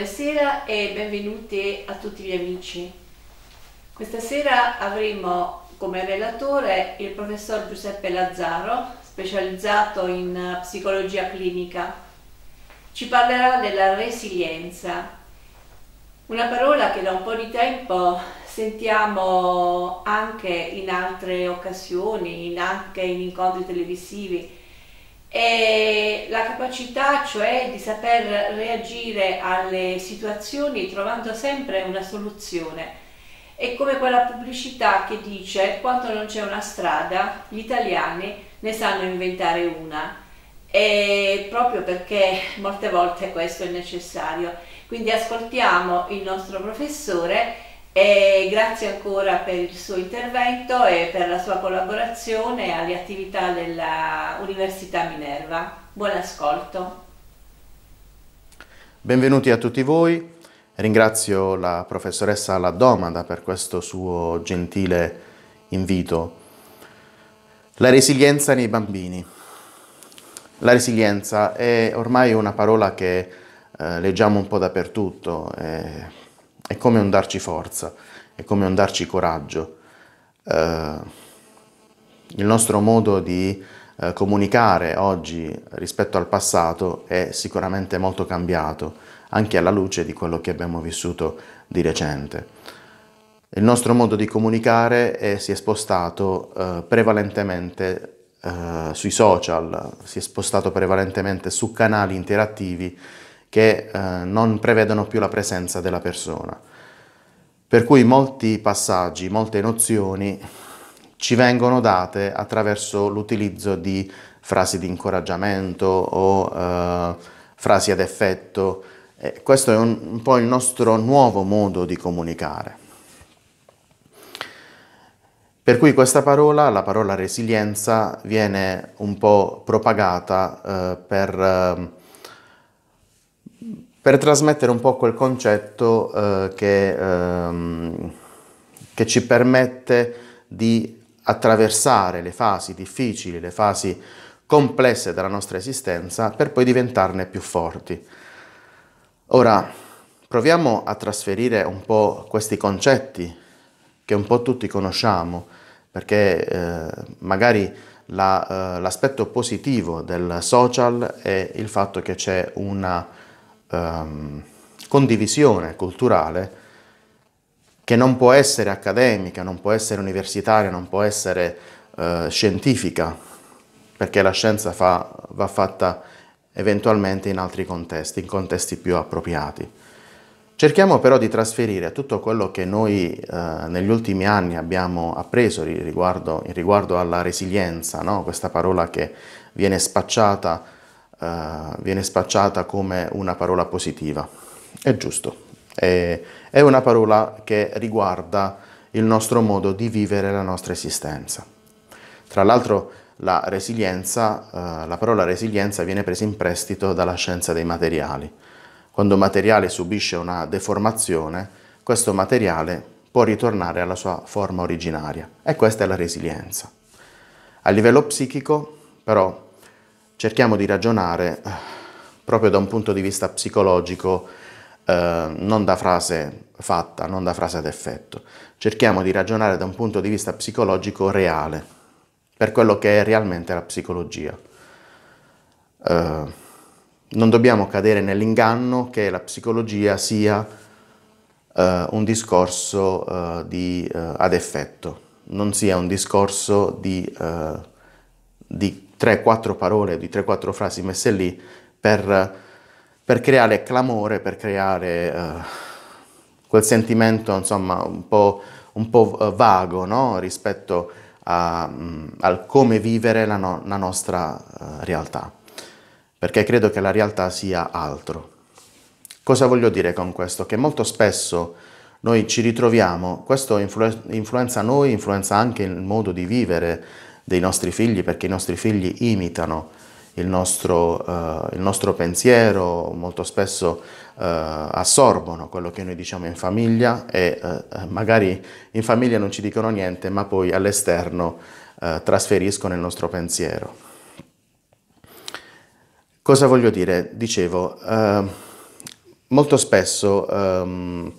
buonasera e benvenuti a tutti gli amici. Questa sera avremo come relatore il professor Giuseppe Lazzaro, specializzato in psicologia clinica. Ci parlerà della resilienza, una parola che da un po' di tempo sentiamo anche in altre occasioni, anche in incontri televisivi e la capacità cioè di saper reagire alle situazioni trovando sempre una soluzione. È come quella pubblicità che dice quando non c'è una strada gli italiani ne sanno inventare una e proprio perché molte volte questo è necessario. Quindi ascoltiamo il nostro professore e grazie ancora per il suo intervento e per la sua collaborazione alle attività dell'Università Minerva. Buon ascolto. Benvenuti a tutti voi. Ringrazio la professoressa Laddomada per questo suo gentile invito. La resilienza nei bambini. La resilienza è ormai una parola che eh, leggiamo un po' dappertutto. Eh, è come un darci forza, è come un darci coraggio. Eh, il nostro modo di eh, comunicare oggi rispetto al passato è sicuramente molto cambiato, anche alla luce di quello che abbiamo vissuto di recente. Il nostro modo di comunicare è, si è spostato eh, prevalentemente eh, sui social, si è spostato prevalentemente su canali interattivi che eh, non prevedono più la presenza della persona. Per cui molti passaggi, molte nozioni ci vengono date attraverso l'utilizzo di frasi di incoraggiamento o eh, frasi ad effetto. E questo è un, un po' il nostro nuovo modo di comunicare. Per cui questa parola, la parola resilienza, viene un po' propagata eh, per ehm, per trasmettere un po' quel concetto eh, che, ehm, che ci permette di attraversare le fasi difficili, le fasi complesse della nostra esistenza per poi diventarne più forti. Ora, proviamo a trasferire un po' questi concetti che un po' tutti conosciamo, perché eh, magari la, eh, l'aspetto positivo del social è il fatto che c'è una ehm, condivisione culturale che non può essere accademica, non può essere universitaria, non può essere eh, scientifica, perché la scienza fa, va fatta eventualmente in altri contesti, in contesti più appropriati. Cerchiamo però di trasferire tutto quello che noi eh, negli ultimi anni abbiamo appreso riguardo, riguardo alla resilienza, no? questa parola che viene spacciata eh, viene spacciata come una parola positiva. È giusto, è, è una parola che riguarda il nostro modo di vivere la nostra esistenza. Tra l'altro la resilienza, eh, la parola resilienza viene presa in prestito dalla scienza dei materiali. Quando un materiale subisce una deformazione, questo materiale può ritornare alla sua forma originaria e questa è la resilienza. A livello psichico, però, cerchiamo di ragionare eh, proprio da un punto di vista psicologico, eh, non da frase fatta, non da frase ad effetto. Cerchiamo di ragionare da un punto di vista psicologico reale, per quello che è realmente la psicologia. Eh, non dobbiamo cadere nell'inganno che la psicologia sia eh, un discorso eh, di, eh, ad effetto, non sia un discorso di, di 3-4 parole, di 3-4 frasi messe lì per, per, creare clamore, per creare uh, quel sentimento insomma un po', un po eh, vago no? rispetto a, um, al come vivere la, no- la nostra uh, realtà, perché credo che la realtà sia altro. Cosa voglio dire con questo? Che molto spesso noi ci ritroviamo, questo influ- influenza noi, influenza anche il modo di vivere, dei nostri figli perché i nostri figli imitano il nostro, eh, il nostro pensiero, molto spesso eh, assorbono quello che noi diciamo in famiglia e eh, magari in famiglia non ci dicono niente, ma poi all'esterno eh, trasferiscono il nostro pensiero. Cosa voglio dire? Dicevo, ehm, molto spesso ehm,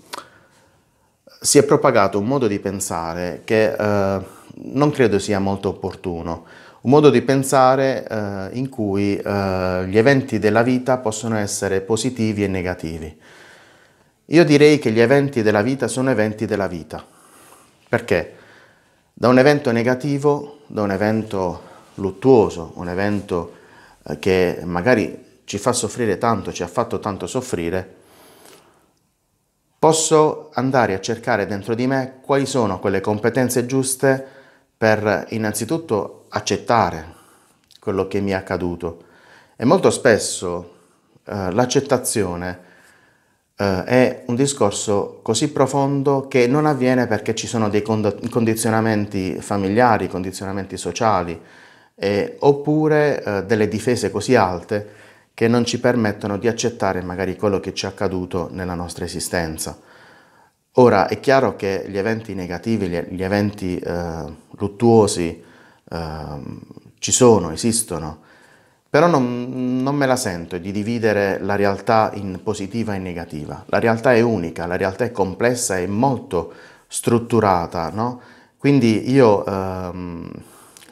si è propagato un modo di pensare che eh, non credo sia molto opportuno. Un modo di pensare eh, in cui eh, gli eventi della vita possono essere positivi e negativi. Io direi che gli eventi della vita sono eventi della vita. Perché? Da un evento negativo, da un evento luttuoso, un evento eh, che magari ci fa soffrire tanto, ci ha fatto tanto soffrire, posso andare a cercare dentro di me quali sono quelle competenze giuste per innanzitutto accettare quello che mi è accaduto. E molto spesso eh, l'accettazione eh, è un discorso così profondo che non avviene perché ci sono dei condizionamenti familiari, condizionamenti sociali, eh, oppure delle difese così alte che non ci permettono di accettare magari quello che ci è accaduto nella nostra esistenza. Ora è chiaro che gli eventi negativi, gli eventi eh, luttuosi eh, ci sono, esistono, però non, non, me la sento di dividere la realtà in positiva e negativa. La realtà è unica, la realtà è complessa e molto strutturata, no? Quindi io ehm,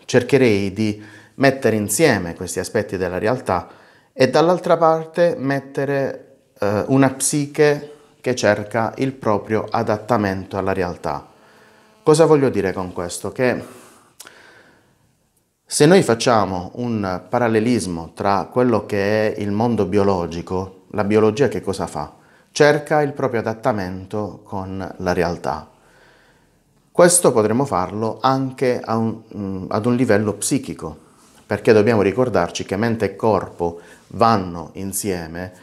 cercherei di mettere insieme questi aspetti della realtà e dall'altra parte mettere eh, una psiche che cerca il proprio adattamento alla realtà. Cosa voglio dire con questo? Che se noi facciamo un parallelismo tra quello che è il mondo biologico, la biologia che cosa fa? Cerca il proprio adattamento con la realtà. Questo potremmo farlo anche un, mm, ad un livello psichico, perché dobbiamo ricordarci che mente e corpo vanno insieme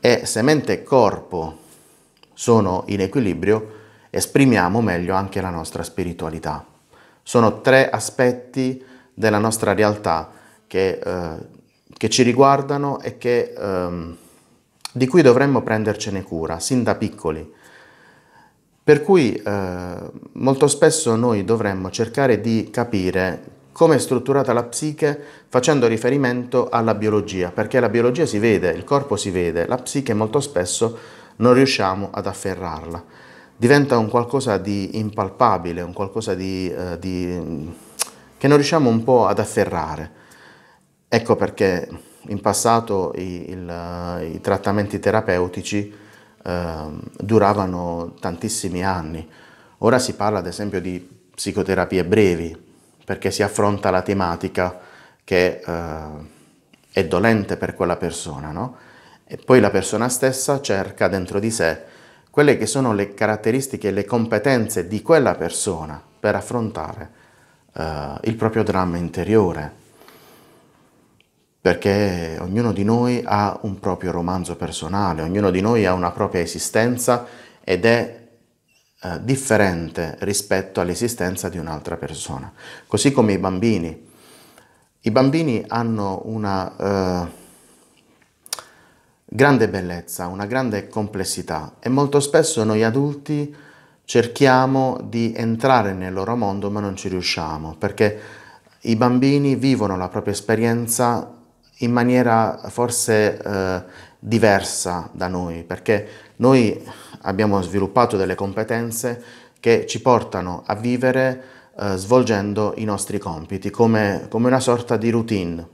e se mente e corpo sono in equilibrio, esprimiamo meglio anche la nostra spiritualità. Sono tre aspetti della nostra realtà che, eh, che ci riguardano e che, eh, di cui dovremmo prendercene cura sin da piccoli. Per cui eh, molto spesso noi dovremmo cercare di capire come è strutturata la psiche facendo riferimento alla biologia, perché la biologia si vede, il corpo si vede, la psiche molto spesso non riusciamo ad afferrarla. Diventa un qualcosa di impalpabile, un qualcosa di, eh, di, che non riusciamo un po' ad afferrare. Ecco perché in passato i, il, eh, i trattamenti terapeutici eh, duravano tantissimi anni. Ora si parla ad esempio di psicoterapie brevi, perché si affronta la tematica che eh, è dolente per quella persona, no? e poi la persona stessa cerca dentro di sé quelle che sono le caratteristiche e le competenze di quella persona per affrontare eh, il proprio dramma interiore, perché ognuno di noi ha un proprio romanzo personale, ognuno di noi ha una propria esistenza ed è eh, differente rispetto all'esistenza di un'altra persona, così come i bambini. I bambini hanno una... Eh, grande bellezza, una grande complessità e molto spesso noi adulti cerchiamo di entrare nel loro mondo ma non ci riusciamo perché i bambini vivono la propria esperienza in maniera forse eh, diversa da noi perché noi abbiamo sviluppato delle competenze che ci portano a vivere eh, svolgendo i nostri compiti come, come una sorta di routine.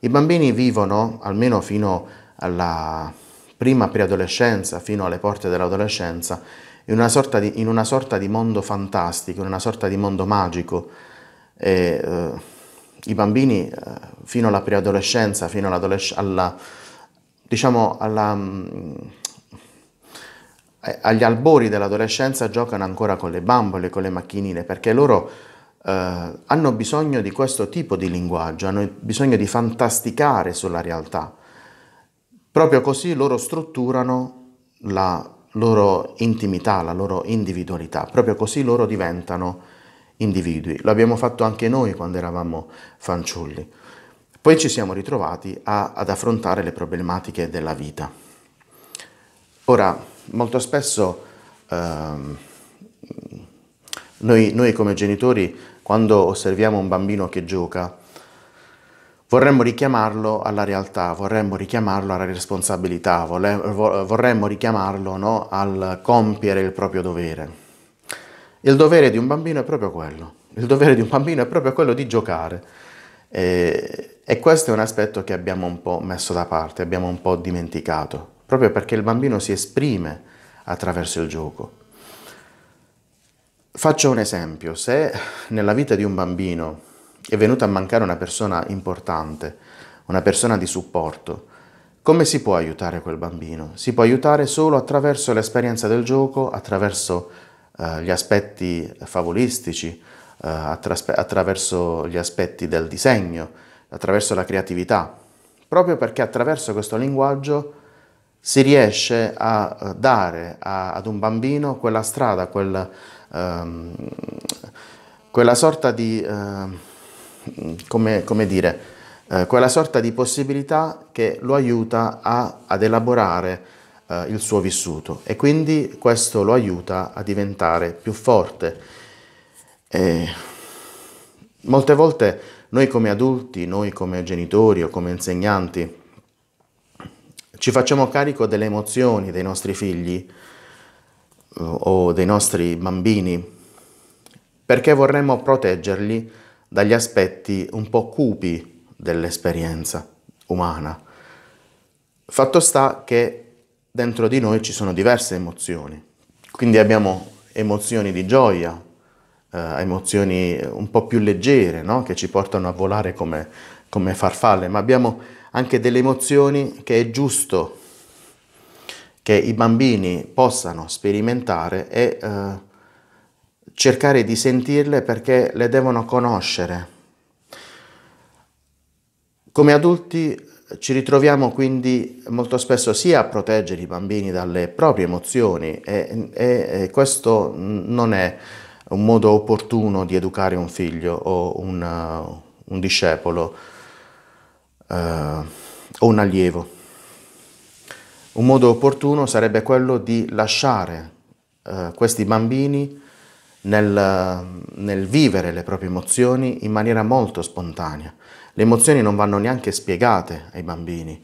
I bambini vivono, almeno fino a alla prima preadolescenza fino alle porte dell'adolescenza, in una sorta di, una sorta di mondo fantastico, in una sorta di mondo magico. E, eh, I bambini eh, fino alla preadolescenza, fino all'adolescenza, alla, diciamo alla, mh, mm, eh, agli albori dell'adolescenza giocano ancora con le bambole, con le macchinine, perché loro eh, hanno bisogno di questo tipo di linguaggio, hanno bisogno di fantasticare sulla realtà. Proprio così loro strutturano la loro intimità, la loro individualità, proprio così loro diventano individui. Lo abbiamo fatto anche noi quando eravamo fanciulli. Poi ci siamo ritrovati a, ad affrontare le problematiche della vita. Ora, molto spesso ehm, noi, noi come genitori, quando osserviamo un bambino che gioca, Vorremmo richiamarlo alla realtà, vorremmo richiamarlo alla responsabilità, vorremmo richiamarlo no, al compiere il proprio dovere. Il dovere di un bambino è proprio quello, il dovere di un bambino è proprio quello di giocare. E, e questo è un aspetto che abbiamo un po' messo da parte, abbiamo un po' dimenticato, proprio perché il bambino si esprime attraverso il gioco. Faccio un esempio, se nella vita di un bambino è venuta a mancare una persona importante, una persona di supporto. Come si può aiutare quel bambino? Si può aiutare solo attraverso l'esperienza del gioco, attraverso eh, gli aspetti favolistici, eh, attra attraverso gli aspetti del disegno, attraverso la creatività, proprio perché attraverso questo linguaggio si riesce a eh, dare a, ad un bambino quella strada, quel, ehm, quella sorta di... Eh, Mm, come, come dire, eh, quella sorta di possibilità che lo aiuta a, ad elaborare eh, il suo vissuto e quindi questo lo aiuta a diventare più forte. E molte volte noi come adulti, noi come genitori o come insegnanti, ci facciamo carico delle emozioni dei nostri figli eh, o dei nostri bambini perché vorremmo proteggerli dagli aspetti un po' cupi dell'esperienza umana. Fatto sta che dentro di noi ci sono diverse emozioni, quindi abbiamo emozioni di gioia, eh, emozioni un po' più leggere, no? che ci portano a volare come, come farfalle, ma abbiamo anche delle emozioni che è giusto che i bambini possano sperimentare e eh, cercare di sentirle perché le devono conoscere. Come adulti ci ritroviamo quindi molto spesso sia a proteggere i bambini dalle proprie emozioni e, e, e questo non è un modo opportuno di educare un figlio o un, uh, un discepolo uh, o un allievo. Un modo opportuno sarebbe quello di lasciare uh, questi bambini nel, nel vivere le proprie emozioni in maniera molto spontanea. Le emozioni non vanno neanche spiegate ai bambini,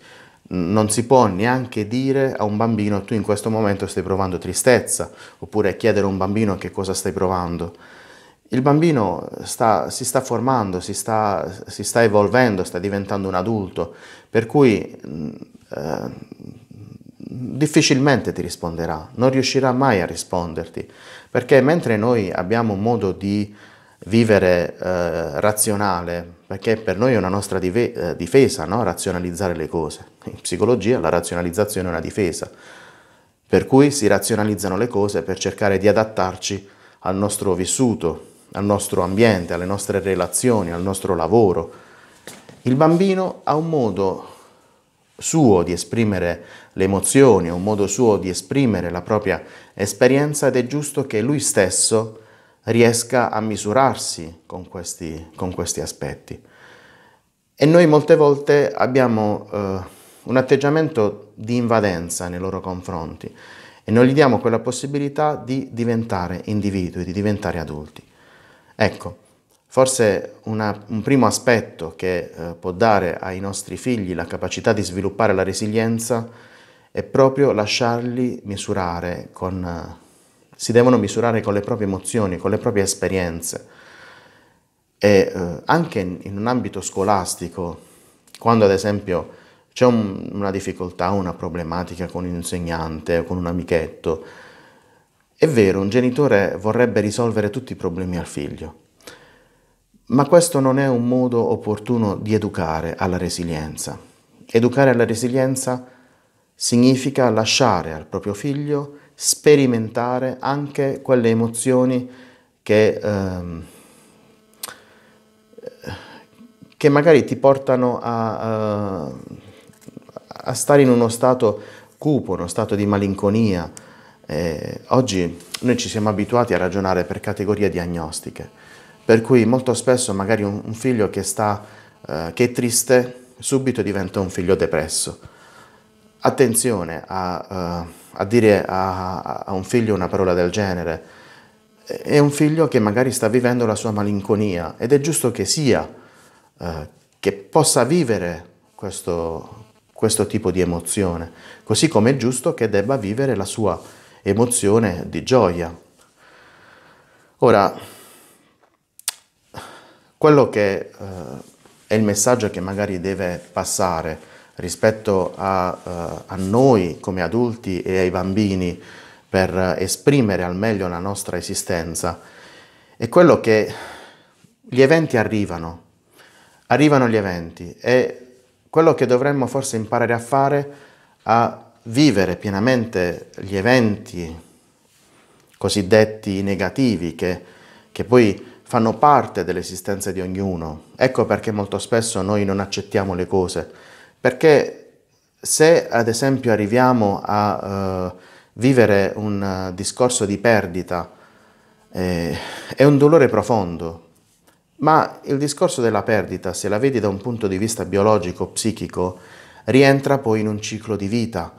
non si può neanche dire a un bambino tu in questo momento stai provando tristezza, oppure chiedere a un bambino che cosa stai provando. Il bambino sta, si sta formando, si sta, si sta, evolvendo, sta diventando un adulto, per cui eh, difficilmente ti risponderà, non riuscirà mai a risponderti. Perché mentre noi abbiamo un modo di vivere eh, razionale, perché per noi è una nostra eh, difesa, no? razionalizzare le cose. In psicologia la razionalizzazione è una difesa, per cui si razionalizzano le cose per cercare di adattarci al nostro vissuto, al nostro ambiente, alle nostre relazioni, al nostro lavoro. Il bambino ha un modo suo di esprimere le emozioni, è un modo suo di esprimere la propria esperienza ed è giusto che lui stesso riesca a misurarsi con questi, con questi aspetti. E noi molte volte abbiamo eh, un atteggiamento di invadenza nei loro confronti e non gli diamo quella possibilità di diventare individui, di diventare adulti. Ecco, Forse una, un primo aspetto che eh, può dare ai nostri figli la capacità di sviluppare la resilienza è proprio lasciarli misurare con... Eh, si devono misurare con le proprie emozioni, con le proprie esperienze. E eh, anche in, in, un ambito scolastico, quando ad esempio c'è un, una difficoltà, una problematica con un insegnante o con un amichetto, è vero, un genitore vorrebbe risolvere tutti i problemi al figlio ma questo non è un modo opportuno di educare alla resilienza. Educare alla resilienza significa lasciare al proprio figlio sperimentare anche quelle emozioni che, ehm, che magari ti portano a, eh, a, stare in uno stato cupo, uno stato di malinconia. Eh, oggi noi ci siamo abituati a ragionare per categorie diagnostiche per cui molto spesso magari un, un figlio che, sta, eh, che è triste subito diventa un figlio depresso. Attenzione a, eh, a dire a, a un figlio una parola del genere. È un figlio che magari sta vivendo la sua malinconia ed è giusto che sia, eh, che possa vivere questo, questo tipo di emozione, così come è giusto che debba vivere la sua emozione di gioia. Ora, quello che eh, è il messaggio che magari deve passare rispetto a, eh, a noi come adulti e ai bambini per esprimere al meglio la nostra esistenza, è quello che gli eventi arrivano, arrivano gli eventi e quello che dovremmo forse imparare a fare a vivere pienamente gli eventi cosiddetti negativi che, che poi fanno parte dell'esistenza di ognuno. Ecco perché molto spesso noi non accettiamo le cose, perché se ad esempio arriviamo a eh, vivere un eh, discorso di perdita, eh, è un dolore profondo, ma il discorso della perdita, se la vedi da un punto di vista biologico, psichico, rientra poi in un ciclo di vita.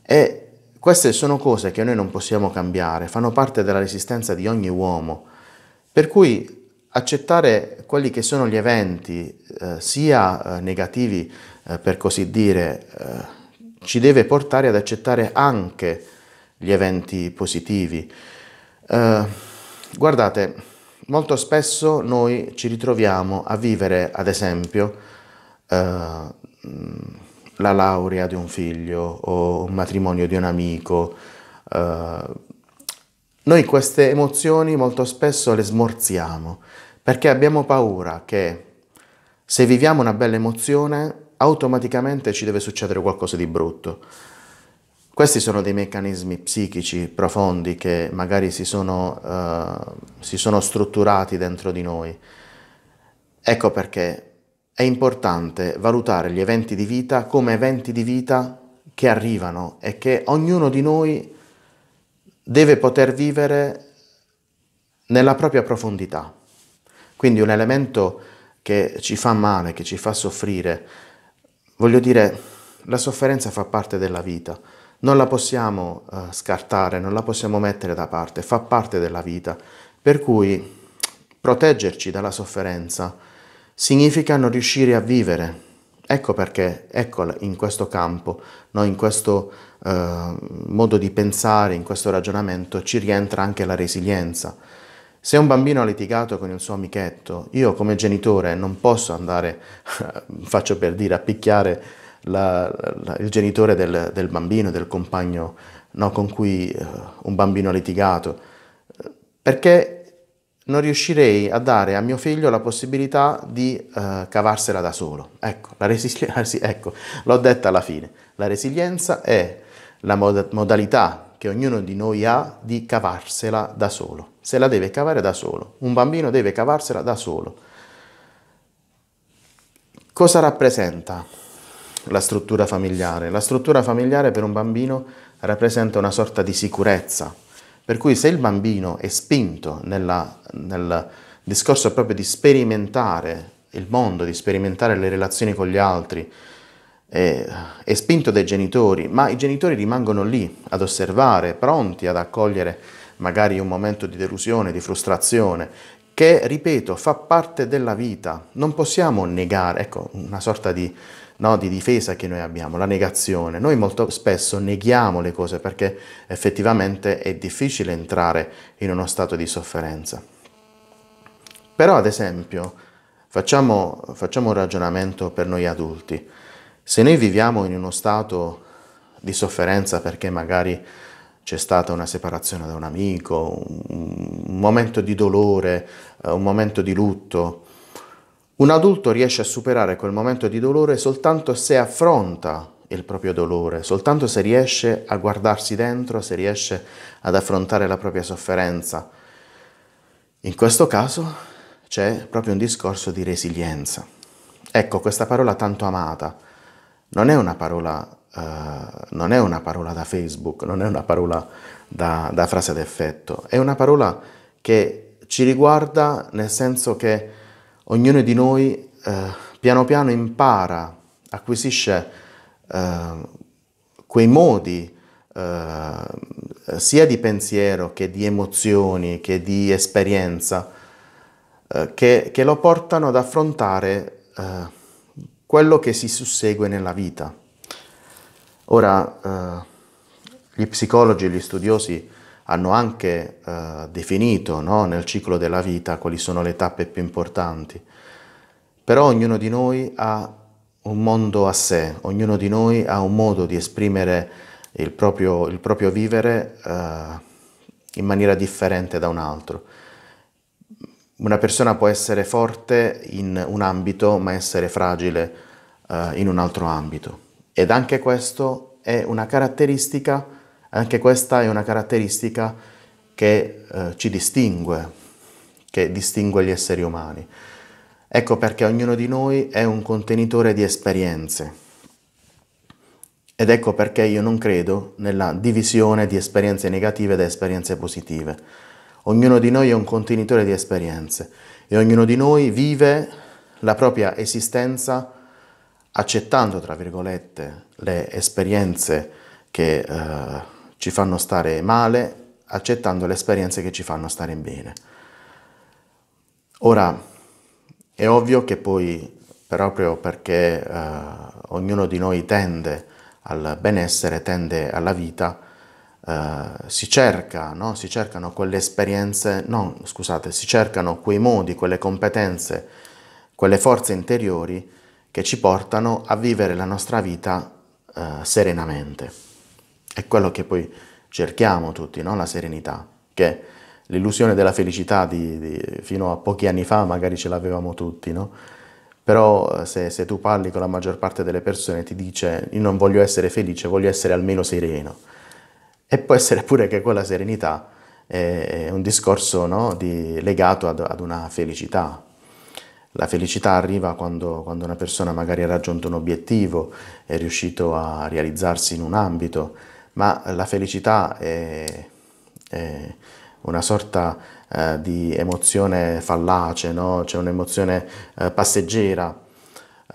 E queste sono cose che noi non possiamo cambiare, fanno parte della resistenza di ogni uomo. Per cui accettare quelli che sono gli eventi, eh, sia eh, negativi eh, per così dire, eh, ci deve portare ad accettare anche gli eventi positivi. Eh, guardate, molto spesso noi ci ritroviamo a vivere, ad esempio, la laurea di un figlio o un matrimonio di un amico noi queste emozioni molto spesso le smorziamo perché abbiamo paura che se viviamo una bella emozione automaticamente ci deve succedere qualcosa di brutto. Questi sono dei meccanismi psichici profondi che magari si sono, uh, si sono strutturati dentro di noi. Ecco perché è importante valutare gli eventi di vita come eventi di vita che arrivano e che ognuno di noi ha deve poter vivere nella propria profondità. Quindi un elemento che ci fa male, che ci fa soffrire, voglio dire, la sofferenza fa parte della vita, non la possiamo eh, scartare, non la possiamo mettere da parte, fa parte della vita. Per cui proteggerci dalla sofferenza significa non riuscire a vivere. Ecco perché, ecco in questo campo, no? in questo eh, modo di pensare, in questo ragionamento, ci rientra anche la resilienza. Se un bambino ha litigato con il suo amichetto, io come genitore non posso andare, faccio per dire, a picchiare la, la, il genitore del, del, bambino, del compagno no, con cui eh, un bambino ha litigato, perché non riuscirei a dare a mio figlio la possibilità di eh, cavarsela da solo. Ecco, la resi- ecco, l'ho detta alla fine. La resilienza è la mod- modalità che ognuno di noi ha di cavarsela da solo. Se la deve cavare da solo. Un bambino deve cavarsela da solo. Cosa rappresenta la struttura familiare? La struttura familiare per un bambino rappresenta una sorta di sicurezza, per cui se il bambino è spinto nella, nel discorso proprio di sperimentare il mondo, di sperimentare le relazioni con gli altri, eh, è spinto dai genitori, ma i genitori rimangono lì ad osservare, pronti ad accogliere magari un momento di delusione, di frustrazione, che, ripeto, fa parte della vita. Non possiamo negare, ecco, una sorta di, no, di difesa che noi abbiamo, la negazione. Noi molto spesso neghiamo le cose perché effettivamente è difficile entrare in uno stato di sofferenza. Però, ad esempio, facciamo, facciamo un ragionamento per noi adulti. Se noi viviamo in uno stato di sofferenza perché magari c'è stata una separazione da un amico, un momento di dolore, eh, un momento di lutto, un adulto riesce a superare quel momento di dolore soltanto se affronta il proprio dolore, soltanto se riesce a guardarsi dentro, se riesce ad affrontare la propria sofferenza. In questo caso c'è proprio un discorso di resilienza. Ecco questa parola tanto amata, non è una parola, uh, non è una parola da Facebook, non è una parola da, da frase d'effetto, è una parola che ci riguarda nel senso che ognuno di noi uh, piano piano impara, acquisisce uh, quei modi sia di pensiero che di emozioni, che di esperienza, che, che, lo portano ad affrontare quello che si sussegue nella vita. Ora, eh, gli psicologi e gli studiosi hanno anche eh, definito no, nel ciclo della vita quali sono le tappe più importanti, però ognuno di noi ha un mondo a sé, ognuno di noi ha un modo di esprimere il proprio, il proprio vivere eh, in maniera differente da un altro una persona può essere forte in un ambito ma essere fragile uh, in un altro ambito. Ed anche questo è una caratteristica, anche questa è una caratteristica che uh, ci distingue, che distingue gli esseri umani. Ecco perché ognuno di noi è un contenitore di esperienze. Ed ecco perché io non credo nella divisione di esperienze negative da esperienze positive Ognuno di noi è un contenitore di esperienze e ognuno di noi vive la propria esistenza accettando, tra virgolette, le esperienze che eh, ci fanno stare male, accettando le esperienze che ci fanno stare bene. Ora, è ovvio che poi, proprio perché eh, ognuno di noi tende al benessere, tende alla vita, eh, si, cerca, no? si cercano quelle esperienze, no, scusate, si cercano quei modi, quelle competenze, quelle forze interiori che ci portano a vivere la nostra vita uh, serenamente. È quello che poi cerchiamo tutti, no? la serenità, che l'illusione della felicità di, di, fino a pochi anni fa magari ce l'avevamo tutti, no? però eh, se, se tu parli con la maggior parte delle persone ti dice io non voglio essere felice, voglio essere almeno sereno e può essere pure che quella serenità è un discorso no, di, legato ad, ad, una felicità. La felicità arriva quando, quando, una persona magari ha raggiunto un obiettivo, è riuscito a realizzarsi in un ambito, ma la felicità è, è una sorta eh, di emozione fallace, no? c'è cioè un'emozione eh, passeggera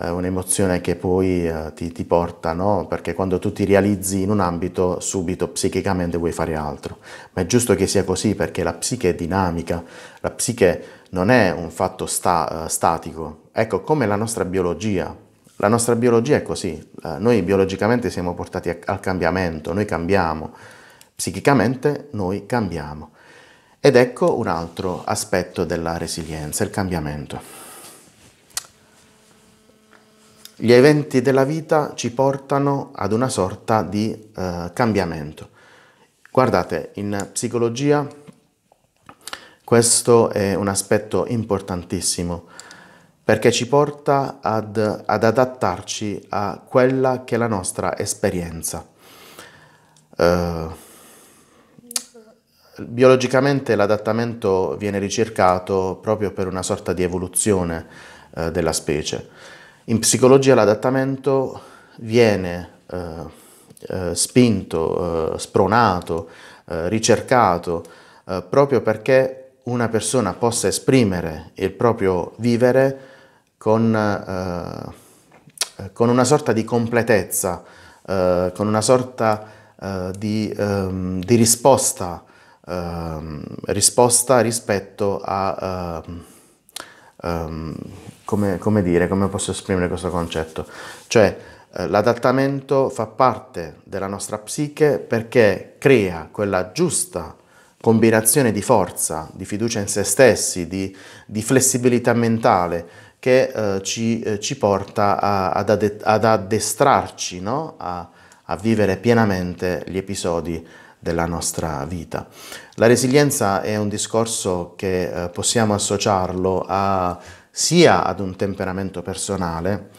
eh, un'emozione che poi eh, ti, ti, porta, no? perché quando tu ti realizzi in un ambito, subito psichicamente vuoi fare altro. Ma è giusto che sia così perché la psiche è dinamica, la psiche non è un fatto sta, eh, statico. Ecco, come la nostra biologia, la nostra biologia è così, eh, noi biologicamente siamo portati al cambiamento, noi cambiamo, psichicamente noi cambiamo. Ed ecco un altro aspetto della resilienza, il cambiamento. Gli eventi della vita ci portano ad una sorta di eh, cambiamento. Guardate, in psicologia questo è un aspetto importantissimo perché ci porta ad, ad adattarci a quella che è la nostra esperienza. Eh, biologicamente l'adattamento viene ricercato proprio per una sorta di evoluzione eh, della specie. In psicologia l'adattamento viene eh, eh, spinto, eh, spronato, eh, ricercato eh, proprio perché una persona possa esprimere il proprio vivere con, eh, con una sorta di completezza, con una sorta di, ehm, di, risposta, ehm, risposta rispetto a... Ehm, ehm come, come, dire, come posso esprimere questo concetto? Cioè, eh, l'adattamento fa parte della nostra psiche perché crea quella giusta combinazione di forza, di fiducia in se stessi, di, di flessibilità mentale che eh, ci, eh, ci, porta a, ad, ad, ad, addestrarci no? a, a vivere pienamente gli episodi della nostra vita. La resilienza è un discorso che eh, possiamo associarlo a sia ad un temperamento personale,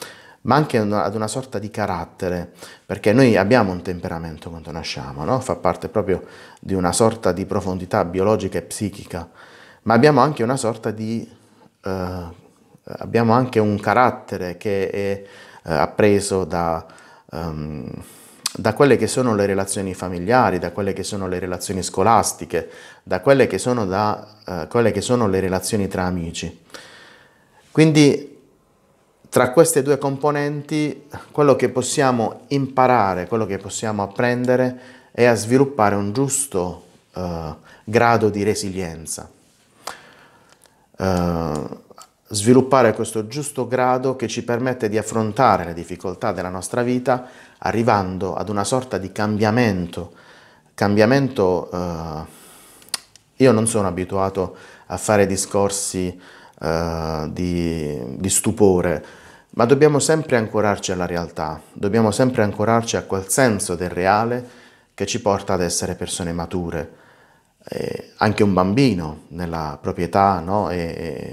ma anche ad una sorta di carattere, perché noi abbiamo un temperamento quando nasciamo, no? fa parte proprio di una sorta di profondità biologica e psichica, ma abbiamo anche una sorta di... Eh, abbiamo anche un carattere che è eh, appreso da, um, da quelle che sono le relazioni familiari, da quelle che sono le relazioni scolastiche, da quelle che sono, da, eh, quelle che sono le relazioni tra amici. Quindi tra queste due componenti quello che possiamo imparare, quello che possiamo apprendere è a sviluppare un giusto eh, grado di resilienza. Eh, sviluppare questo giusto grado che ci permette di affrontare le difficoltà della nostra vita arrivando ad una sorta di cambiamento. Cambiamento, eh, io non sono abituato a fare discorsi eh, di, di stupore, ma dobbiamo sempre ancorarci alla realtà, dobbiamo sempre ancorarci a quel senso del reale che ci porta ad essere persone mature. Eh, anche un bambino nella propria età no? e,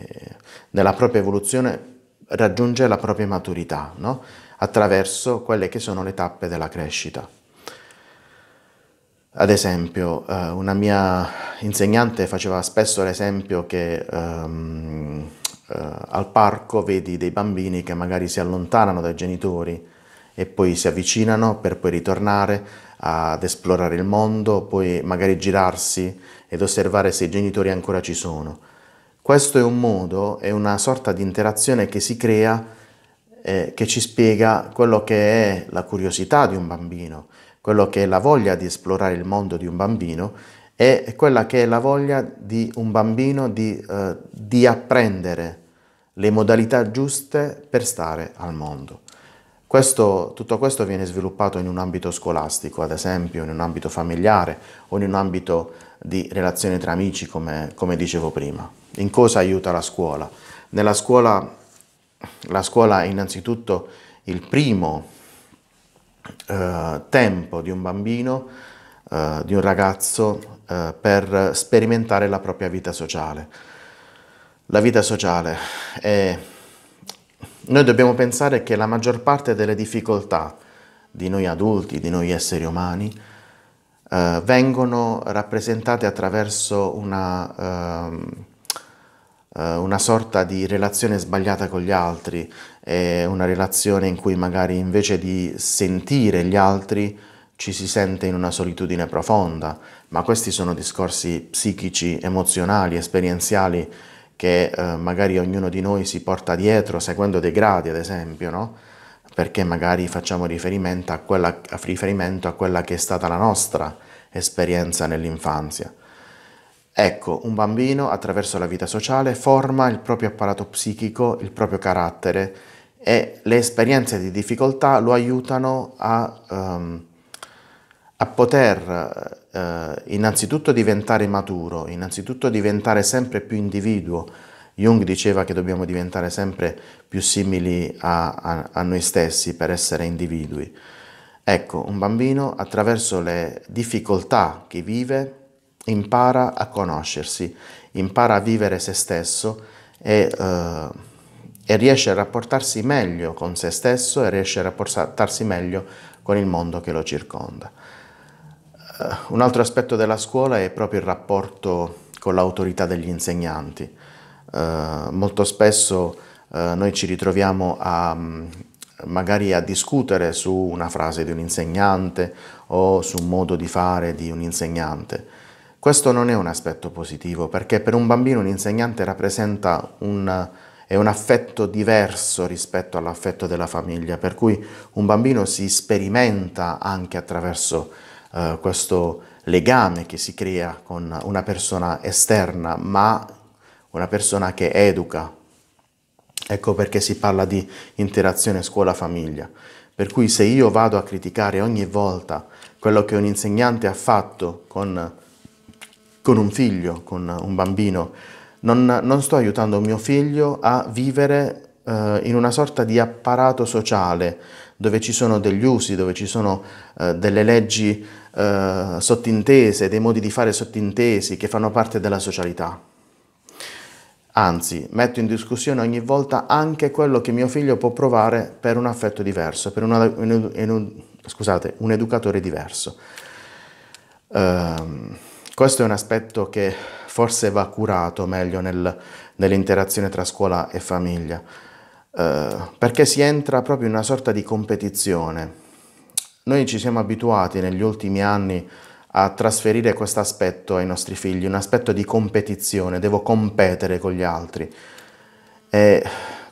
e, nella propria evoluzione raggiunge la propria maturità no? attraverso quelle che sono le tappe della crescita. Ad esempio, eh, una mia insegnante faceva spesso l'esempio che ehm, eh, al parco vedi dei bambini che magari si allontanano dai genitori e poi si avvicinano per poi ritornare ad esplorare il mondo, poi magari girarsi ed osservare se i genitori ancora ci sono. Questo è un modo, è una sorta di interazione che si crea, eh, che ci spiega quello che è la curiosità di un bambino, quello che è la voglia di esplorare il mondo di un bambino e quella che è la voglia di un bambino di, eh, di apprendere le modalità giuste per stare al mondo. Questo, tutto questo viene sviluppato in un ambito scolastico, ad esempio, in un ambito familiare o in un ambito di relazione tra amici, come, come dicevo prima. In cosa aiuta la scuola? Nella scuola, la scuola è innanzitutto il primo eh, tempo di un bambino, eh, di un ragazzo, eh, per sperimentare la propria vita sociale. La vita sociale è... Noi dobbiamo pensare che la maggior parte delle difficoltà di noi adulti, di noi esseri umani, eh, vengono rappresentate attraverso una ehm, eh, una sorta di relazione sbagliata con gli altri, è una relazione in cui magari invece di sentire gli altri ci si sente in una solitudine profonda, ma questi sono discorsi psichici, emozionali, esperienziali che eh, magari ognuno di noi si porta dietro seguendo dei gradi, ad esempio, no? perché magari facciamo riferimento a, quella, a riferimento a quella che è stata la nostra esperienza nell'infanzia. Ecco, un bambino attraverso la vita sociale forma il proprio apparato psichico, il proprio carattere e le esperienze di difficoltà lo aiutano a, um, a poter uh, innanzitutto diventare maturo, innanzitutto diventare sempre più individuo. Jung diceva che dobbiamo diventare sempre più simili a, a, a noi stessi per essere individui. Ecco, un bambino attraverso le difficoltà che vive impara a conoscersi, impara a vivere se stesso e, eh, e, riesce a rapportarsi meglio con se stesso e riesce a rapportarsi meglio con il mondo che lo circonda. Eh, un altro aspetto della scuola è proprio il rapporto con l'autorità degli insegnanti. Eh, molto spesso eh, noi ci ritroviamo a mm, magari a discutere su una frase di un insegnante o su un modo di fare di un insegnante questo non è un aspetto positivo perché per un bambino un insegnante rappresenta un, un affetto diverso rispetto all'affetto della famiglia, per cui un bambino si sperimenta anche attraverso eh, questo legame che si crea con una persona esterna, ma una persona che educa. Ecco perché si parla di interazione scuola-famiglia. Per cui se io vado a criticare ogni volta quello che un insegnante ha fatto con con un figlio, con un bambino. Non, non sto aiutando mio figlio a vivere eh, in una sorta di apparato sociale dove ci sono degli usi, dove ci sono eh, delle leggi eh, sottintese, dei modi di fare sottintesi che fanno parte della socialità. Anzi, metto in discussione ogni volta anche quello che mio figlio può provare per un affetto diverso, per una, un, un, scusate, un educatore diverso. Uh, questo è un aspetto che forse va curato meglio nel, nell'interazione tra scuola e famiglia, eh, perché si entra proprio in una sorta di competizione. Noi ci siamo abituati negli ultimi anni a trasferire questo aspetto ai nostri figli, un aspetto di competizione, devo competere con gli altri. E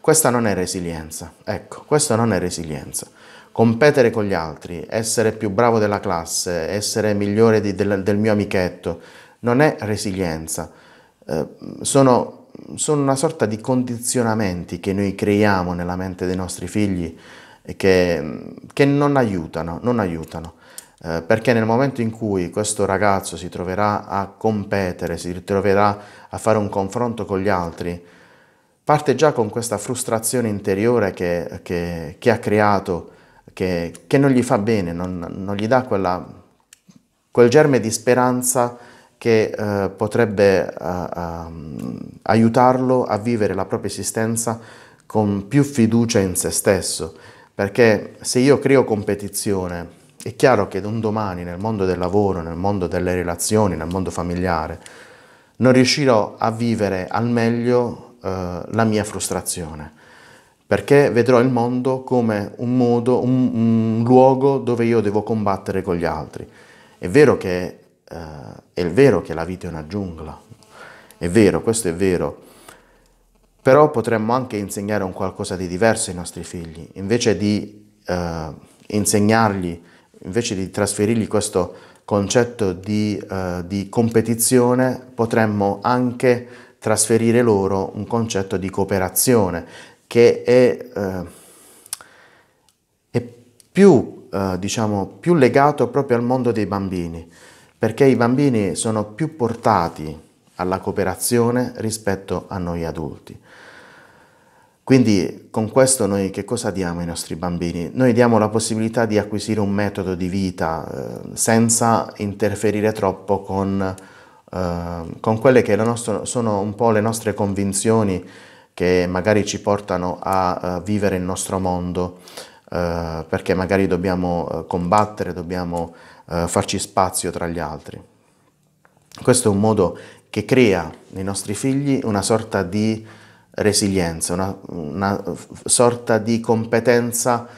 questa non è resilienza, ecco, questa non è resilienza competere con gli altri, essere più bravo della classe, essere migliore di, del, del, mio amichetto, non è resilienza. Eh, sono, sono, una sorta di condizionamenti che noi creiamo nella mente dei nostri figli che, che non aiutano, non aiutano. Eh, perché nel momento in cui questo ragazzo si troverà a competere, si troverà a fare un confronto con gli altri, parte già con questa frustrazione interiore che, che, che ha creato che, che non gli fa bene, non, non gli dà quella, quel germe di speranza che eh, potrebbe eh, eh, aiutarlo a vivere la propria esistenza con più fiducia in se stesso. Perché se io creo competizione, è chiaro che un domani nel mondo del lavoro, nel mondo delle relazioni, nel mondo familiare, non riuscirò a vivere al meglio eh, la mia frustrazione perché vedrò il mondo come un modo, un, un luogo dove io devo combattere con gli altri. È vero, che, eh, è vero che la vita è una giungla, è vero, questo è vero, però potremmo anche insegnare un qualcosa di diverso ai nostri figli, invece di eh, insegnargli, invece di trasferirgli questo concetto di, eh, di competizione, potremmo anche trasferire loro un concetto di cooperazione, che è, eh, è più, eh, diciamo, più legato proprio al mondo dei bambini, perché i bambini sono più portati alla cooperazione rispetto a noi adulti. Quindi con questo noi che cosa diamo ai nostri bambini? Noi diamo la possibilità di acquisire un metodo di vita eh, senza interferire troppo con, eh, con quelle che nostro, sono un po' le nostre convinzioni che magari ci portano a eh, vivere il nostro mondo, eh, perché magari dobbiamo eh, combattere, dobbiamo farci spazio tra gli altri. Questo è un modo che crea nei nostri figli una sorta di resilienza, una, una sorta di competenza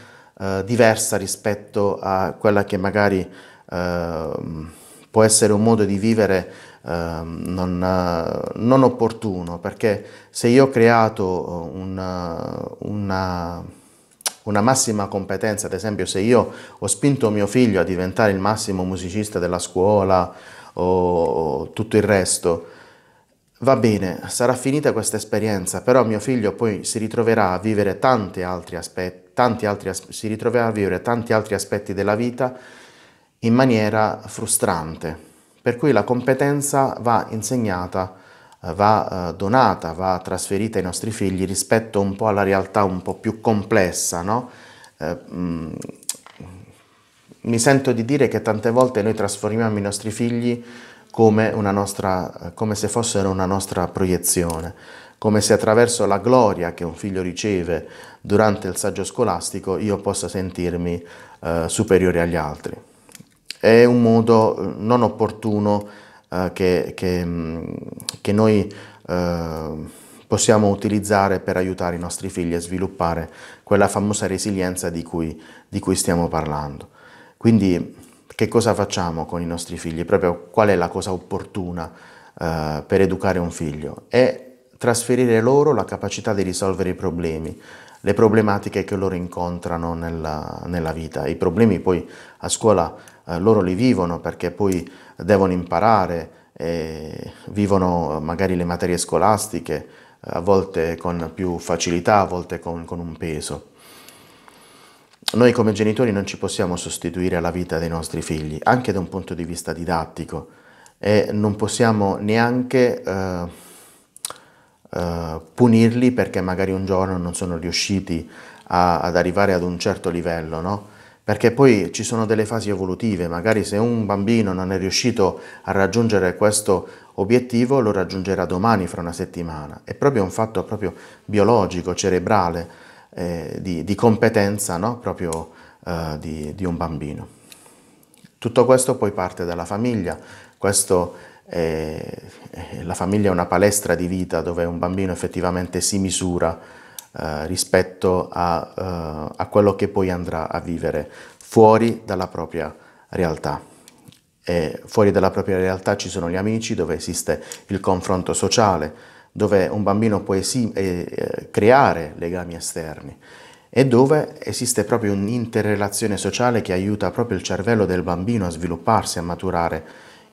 eh, diversa rispetto a quella che magari eh, può essere un modo di vivere Ehm, non, eh, non, opportuno, perché se io ho creato eh, una, eh, una, una massima competenza, ad esempio se io ho spinto mio figlio a diventare il massimo musicista della scuola o tutto il resto, Va bene, sarà finita questa esperienza, però mio figlio poi si ritroverà a vivere tanti altri aspetti, tanti altri as- si ritroverà a vivere tanti altri aspetti della vita in maniera frustrante. Per cui la competenza va insegnata, eh, va eh, donata, va trasferita ai nostri figli rispetto un po' alla realtà un po' più complessa, no? Eh, mm, mi sento di dire che tante volte noi trasformiamo i nostri figli come, nostra, come, se fossero una nostra proiezione, come se attraverso la gloria che un figlio riceve durante il saggio scolastico io possa sentirmi eh, superiore agli altri è un modo eh, non opportuno eh, che, che, mm, che, noi eh, possiamo utilizzare per aiutare i nostri figli a sviluppare quella famosa resilienza di cui, di cui stiamo parlando. Quindi che cosa facciamo con i nostri figli? Proprio qual è la cosa opportuna eh, per educare un figlio? È trasferire loro la capacità di risolvere i problemi, le problematiche che loro incontrano nella, nella vita. I problemi poi a scuola eh, loro li vivono perché poi devono imparare, vivono magari le materie scolastiche, a volte con più facilità, a volte con, con un peso. Noi come genitori non ci possiamo sostituire alla vita dei nostri figli, anche da un punto di vista didattico, e non possiamo neanche eh, eh, punirli perché magari un giorno non sono riusciti a, ad arrivare ad un certo livello, no? perché poi ci sono delle fasi evolutive, magari se un bambino non è riuscito a raggiungere questo obiettivo lo raggiungerà domani, fra una settimana. È proprio un fatto proprio biologico, cerebrale, eh, di, di, competenza no? proprio eh, di, di un bambino. Tutto questo poi parte dalla famiglia, questo è, la famiglia è una palestra di vita dove un bambino effettivamente si misura eh, rispetto a, eh, a, quello che poi andrà a vivere fuori dalla propria realtà. E fuori dalla propria realtà ci sono gli amici, dove esiste il confronto sociale, dove un bambino può esi- eh, eh creare legami esterni e dove esiste proprio un'interrelazione sociale che aiuta proprio il cervello del bambino a svilupparsi, a maturare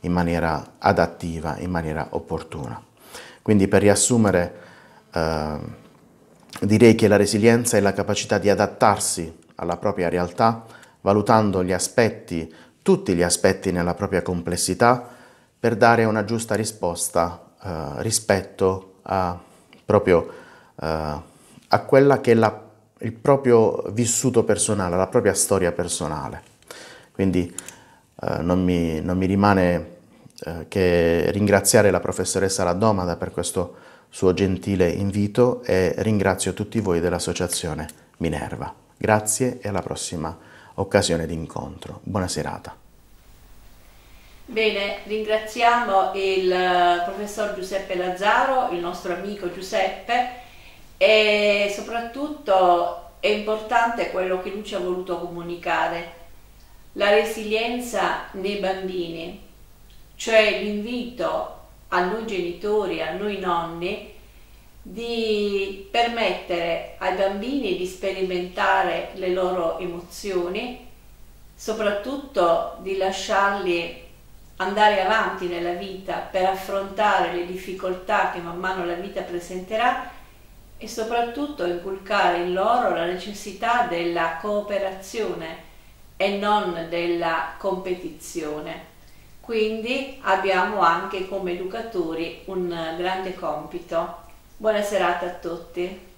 in maniera adattiva, in maniera opportuna. Quindi per riassumere, eh, Direi che la resilienza è la capacità di adattarsi alla propria realtà, valutando gli aspetti, tutti gli aspetti nella propria complessità, per dare una giusta risposta eh, rispetto a, proprio, eh, a quella che è la, il proprio vissuto personale, la propria storia personale. Quindi eh, non, mi, non, mi, rimane eh, che ringraziare la professoressa Radomada per questo suo gentile invito e ringrazio tutti voi dell'associazione Minerva. Grazie e alla prossima occasione di incontro. Buona serata. Bene, ringraziamo il eh, professor Giuseppe Lazzaro, il nostro amico Giuseppe e soprattutto è importante quello che lui ci ha voluto comunicare, la resilienza nei bambini, cioè l'invito a noi genitori, a noi nonni, di permettere ai bambini di sperimentare le loro emozioni, soprattutto di lasciarli andare avanti nella vita per affrontare le difficoltà che man mano la vita presenterà e soprattutto inculcare in loro la necessità della cooperazione e non della competizione. Quindi abbiamo anche come educatori un eh, grande compito. Buona serata a tutti.